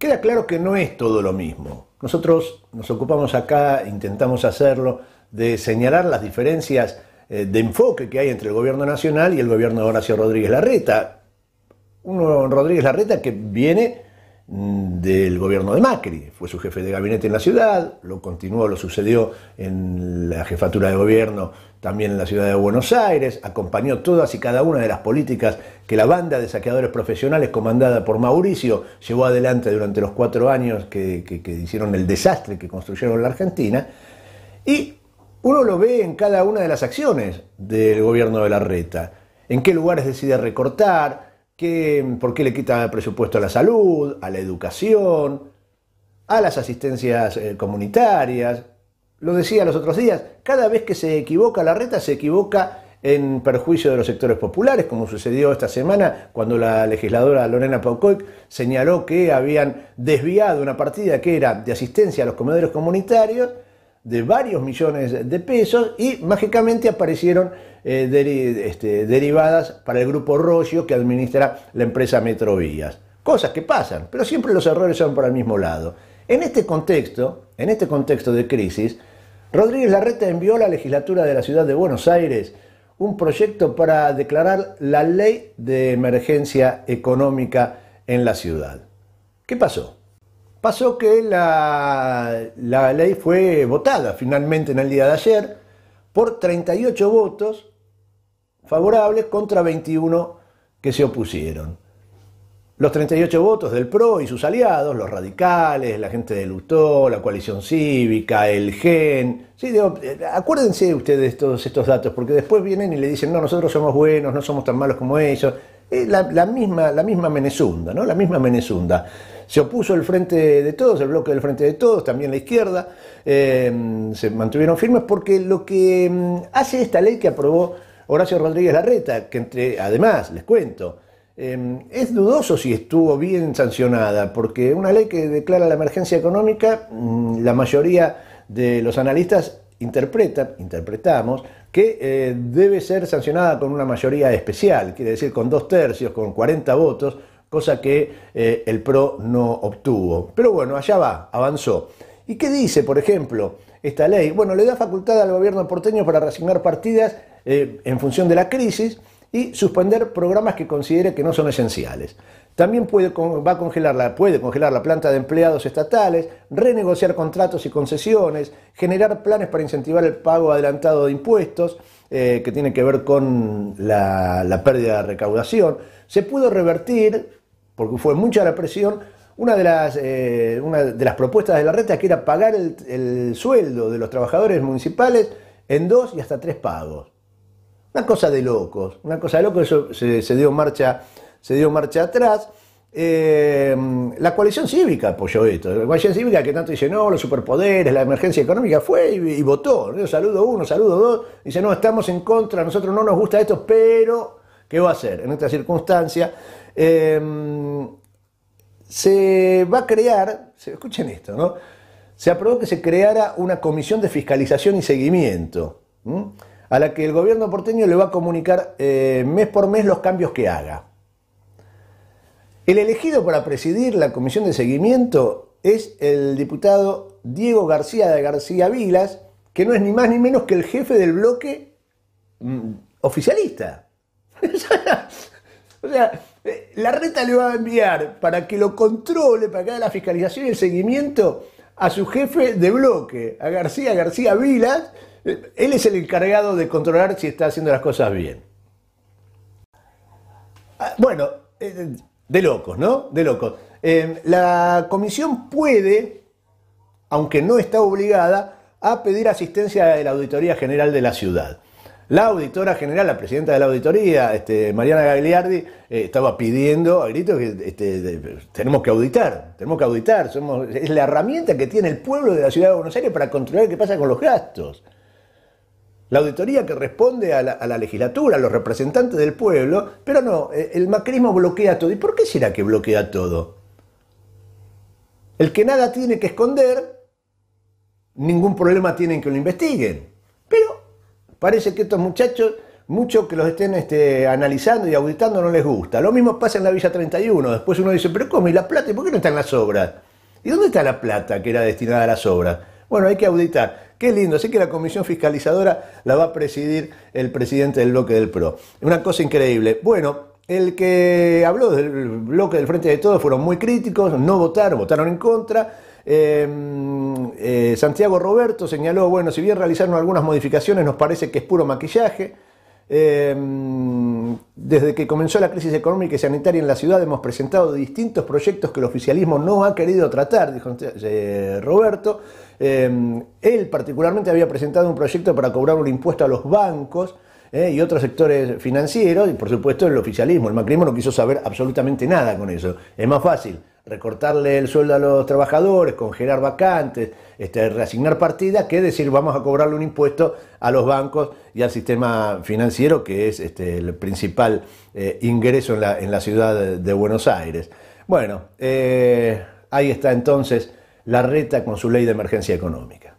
Queda claro que no es todo lo mismo. Nosotros nos ocupamos acá, intentamos hacerlo, de señalar las diferencias eh, de enfoque que hay entre el gobierno nacional y el gobierno de Horacio Rodríguez Larreta. Uno Rodríguez Larreta que viene mm, del gobierno de Macri, fue su jefe de gabinete en la ciudad, lo continuó, lo sucedió en la jefatura de gobierno también en la ciudad de Buenos Aires, acompañó todas y cada una de las políticas que la banda de saqueadores profesionales comandada por Mauricio llevó adelante durante los cuatro años que, hicieron el desastre que construyeron la Argentina. Y uno lo ve en cada una de las acciones del gobierno de la reta, en qué lugares decide recortar, por qué le quita el presupuesto a la salud, a la educación, a las asistencias eh, comunitarias, lo decía los otros días, cada vez que se equivoca la reta se equivoca en perjuicio de los sectores populares, como sucedió esta semana cuando la legisladora Lorena Paucoic señaló que habían desviado una partida que era de asistencia a los comedores comunitarios de varios millones de pesos y mágicamente aparecieron eh, este, derivadas para el grupo Rollo que administra la empresa Metrovías. Cosas que pasan, pero siempre los errores son por el mismo lado. En este contexto, en este contexto de crisis, Rodríguez Larreta envió a la legislatura de la ciudad de Buenos Aires un proyecto para declarar la ley de emergencia económica en la ciudad. ¿Qué pasó? Pasó que la, ley fue votada finalmente en el día de ayer por 38 votos favorables contra 21 que se opusieron. Los 38 votos del PRO y sus aliados, los radicales, la gente de luto la coalición cívica, el GEN. Eh, acuérdense ustedes todos estos datos, porque después vienen y le dicen, no, nosotros somos buenos, no somos tan malos como ellos. Eh, la, la, misma, la misma Menezunda, ¿no? La misma Menezunda. Se opuso el Frente de Todos, el bloque del Frente de Todos, también la izquierda, eh, se mantuvieron firmes porque lo que mm, hace esta ley que aprobó Horacio Rodríguez Larreta, que entre, además, les cuento, Em, es dudoso si estuvo bien sancionada, porque una ley que declara la emergencia económica, mm, la mayoría de los analistas interpreta, interpretamos, que eh, debe ser sancionada con una mayoría especial, quiere decir con dos tercios, con 40 votos, cosa que eh, el PRO no obtuvo. Pero bueno, allá va, avanzó. ¿Y qué dice, por ejemplo, esta ley? Bueno, le da facultad al gobierno porteño para reasignar partidas eh, en función de la crisis y suspender programas que considere que no son esenciales. También puede, va a congelar la, puede congelar la planta de empleados estatales, renegociar contratos y concesiones, generar planes para incentivar el pago adelantado de impuestos, eh, que tiene que ver con la, pérdida de recaudación. Se pudo revertir, porque fue mucha la presión, una de, las, eh, propuestas de la reta que era pagar el, sueldo de los trabajadores municipales en dos y hasta tres pagos. Una cosa de locos, una cosa de locos, eso se, dio, marcha, se dio marcha atrás. Eh, la coalición cívica apoyó esto. La coalición cívica que tanto dice, no, los superpoderes, la emergencia económica, fue y, votó. Yo saludo uno, saludo dos. Dice, no, estamos en contra, nosotros no nos gusta esto, pero ¿qué va a hacer en esta circunstancia? Eh, se va a crear, escuchen esto, ¿no? Se aprobó que se creara una comisión de fiscalización y seguimiento a la que el gobierno porteño le va a comunicar eh, mes por mes los cambios que haga. El elegido para presidir la comisión de seguimiento es el diputado Diego García de García Vilas, que no es ni más ni menos que el jefe del bloque mm, oficialista. o sea, eh, la reta le va a enviar para que lo controle, para que haga la fiscalización y el seguimiento a su jefe de bloque, a García García Vilas, eh, él es el encargado de controlar si está haciendo las cosas bien. Ah, bueno, eh, de locos, ¿no? De locos. Eh, la comisión puede, aunque no está obligada, a pedir asistencia de la Auditoría General de la ciudad. La auditora general, la presidenta de la auditoría, este, Mariana Gagliardi, estaba pidiendo a gritos que este, tenemos que auditar, tenemos que auditar, es la herramienta que tiene el pueblo de la ciudad de Buenos Aires para controlar qué pasa con los gastos. La auditoría que responde a la, legislatura, a los representantes del pueblo, pero no, eh, el macrismo bloquea todo. ¿Y por qué será que bloquea todo? El que nada tiene que esconder, ningún problema tienen que lo investiguen. Pero parece que estos muchachos, muchos que los estén este, analizando y auditando no les gusta. Lo mismo pasa en la Villa 31. Después uno dice, pero ¿cómo? ¿Y la plata? ¿Y por qué no están las obras? ¿Y dónde está la plata que era destinada a las obras? Bueno, hay que auditar. Qué lindo, así que la comisión fiscalizadora la va a presidir el presidente del bloque del PRO. Una cosa increíble. Bueno, el que habló del bloque del Frente de Todos fueron muy críticos, no votaron, votaron en contra. Em, eh, Santiago Roberto señaló, bueno, si bien realizaron algunas modificaciones, nos parece que es puro maquillaje. Em, desde que comenzó la crisis económica y sanitaria en la ciudad hemos presentado distintos proyectos que el oficialismo no ha querido tratar, dijo eh, Roberto. Em, él particularmente había presentado un proyecto para cobrar un impuesto a los bancos. Eh, y otros sectores financieros, y por supuesto el oficialismo, el macrismo no quiso saber absolutamente nada con eso. Es más fácil recortarle el sueldo a los trabajadores, congelar vacantes, este, reasignar partidas, que decir vamos a cobrarle un impuesto a los bancos y al sistema financiero, que es este, el principal eh, ingreso en la, ciudad de, Buenos Aires. Bueno, eh, ahí está entonces la reta con su ley de emergencia económica.